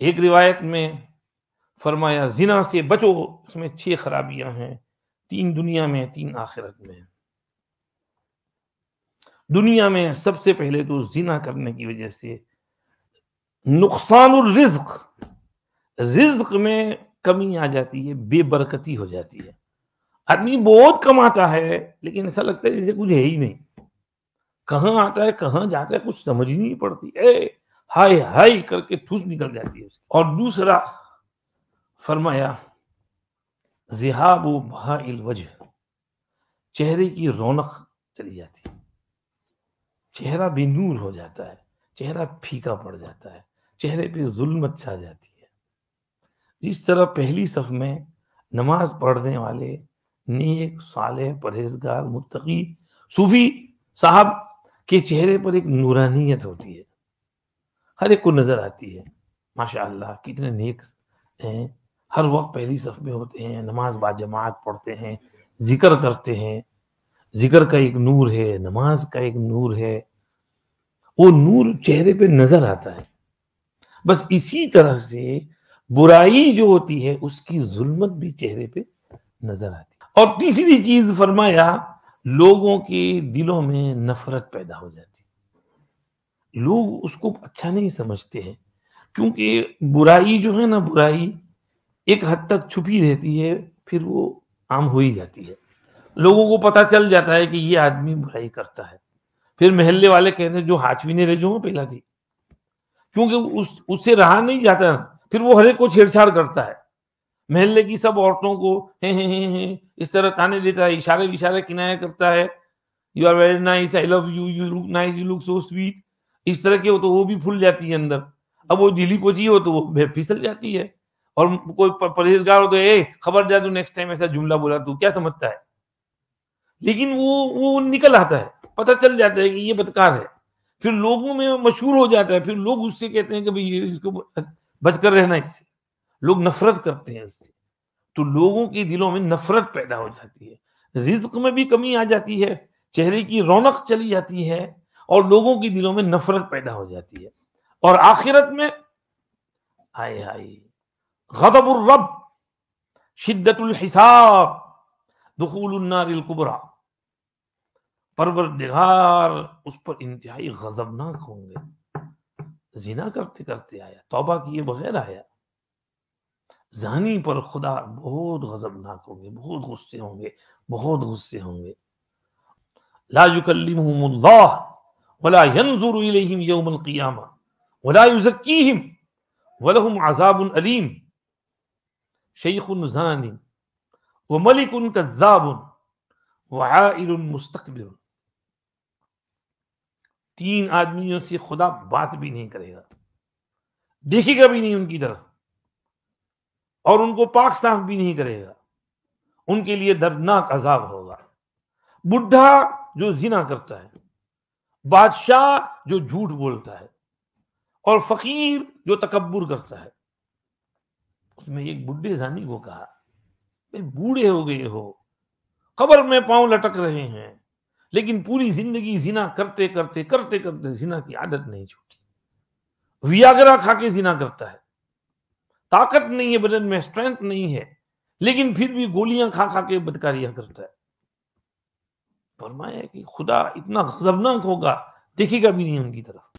एक रिवायत में फरमाया जिना से बचो इसमें छह खराबियां हैं तीन दुनिया में तीन आखिरत में दुनिया में सबसे पहले तो जिना करने की वजह से नुकसान और रिज्क रिज्क में कमी आ जाती है बेबरकती हो जाती है आदमी बहुत कमाता है लेकिन ऐसा लगता है जैसे कुछ है ही नहीं कहाँ आता है कहाँ जाता है कुछ समझ नहीं पड़ती है हाय हाय करके थूस निकल जाती है और दूसरा फरमाया जिहाबो भाइल वजह चेहरे की रौनक चली जाती है चेहरा नूर हो जाता है चेहरा फीका पड़ जाता है चेहरे पे जुल्म छा जाती है जिस तरह पहली सफ में नमाज पढ़ने वाले नेक साले परहेजगार मुतकी सूफी साहब के चेहरे पर एक नूरानियत होती है हर एक को नजर आती है माशा कितने नेक हैं हर वक्त पहली सफ में होते हैं नमाज जमात पढ़ते हैं जिक्र करते हैं जिक्र का एक नूर है नमाज का एक नूर है वो नूर चेहरे पे नजर आता है बस इसी तरह से बुराई जो होती है उसकी जुल्मत भी चेहरे पे नजर आती है और तीसरी चीज फरमाया लोगों के दिलों में नफरत पैदा हो जाती लोग उसको अच्छा नहीं समझते हैं क्योंकि बुराई जो है ना बुराई एक हद तक छुपी रहती है फिर वो आम हो ही जाती है लोगों को पता चल जाता है कि ये आदमी बुराई करता है फिर महल्ले वाले कहते हैं जो हाचवी ने रेजो पहला थी क्योंकि उस उससे रहा नहीं जाता ना फिर वो हरेक को छेड़छाड़ करता है महल्ले की सब औरतों को हे हे हे हे इस तरह ताने देता है इशारे विशारे किनाया करता है you are very nice I love you you look nice you look so sweet इस तरह के हो तो वो भी फूल जाती है अंदर अब वो ढीली पोची हो तो वो फिसल जाती है और कोई परहेजगार हो तो ए खबर जा तू नेक्स्ट टाइम ऐसा जुमला बोला तू क्या समझता है लेकिन वो वो निकल आता है पता चल जाता है कि ये बदकार है फिर लोगों में मशहूर हो जाता है फिर लोग उससे कहते हैं कि भाई इसको बचकर रहना इससे लोग नफरत करते हैं इससे तो लोगों के दिलों में नफरत पैदा हो जाती है रिज्क में भी कमी आ जाती है चेहरे की रौनक चली जाती है और लोगों के दिलों में नफरत पैदा हो जाती है और आखिरत में हाय हाय गदबुर रब शिद्दतुल हिसाब कुबरा परवरदिगार उस पर इंतहाई गजबनाक होंगे जिना करते करते आया तौबा किए बगैर आया जानी पर खुदा बहुत गजबनाक होंगे बहुत गुस्से होंगे बहुत गुस्से होंगे ला युकल्लिमहुमुल्लाह ولا ينظر إليهم يوم القيامة ولا يزكيهم ولهم عذاب أليم شيخ زان وملك كذاب وعائل مستقبل تین آدمیوں سے خدا بات بھی نہیں کرے گا دیکھے گا بھی نہیں ان کی طرف اور ان کو پاک صاف بھی نہیں کرے گا ان کے لیے دردناک عذاب ہوگا بڈھا جو زنا کرتا ہے बादशाह जो झूठ बोलता है और फकीर जो तकबर करता है उसमें एक बुढ़े जानी को कहा बूढ़े हो गए हो खबर में पांव लटक रहे हैं लेकिन पूरी जिंदगी जिना करते करते करते करते जिना की आदत नहीं छूटी वियागरा खा के जिना करता है ताकत नहीं है बदन में स्ट्रेंथ नहीं है लेकिन फिर भी गोलियां खा खा के बदकारियां करता है फरमाया कि खुदा इतना गजबनाक होगा देखेगा भी नहीं उनकी तरफ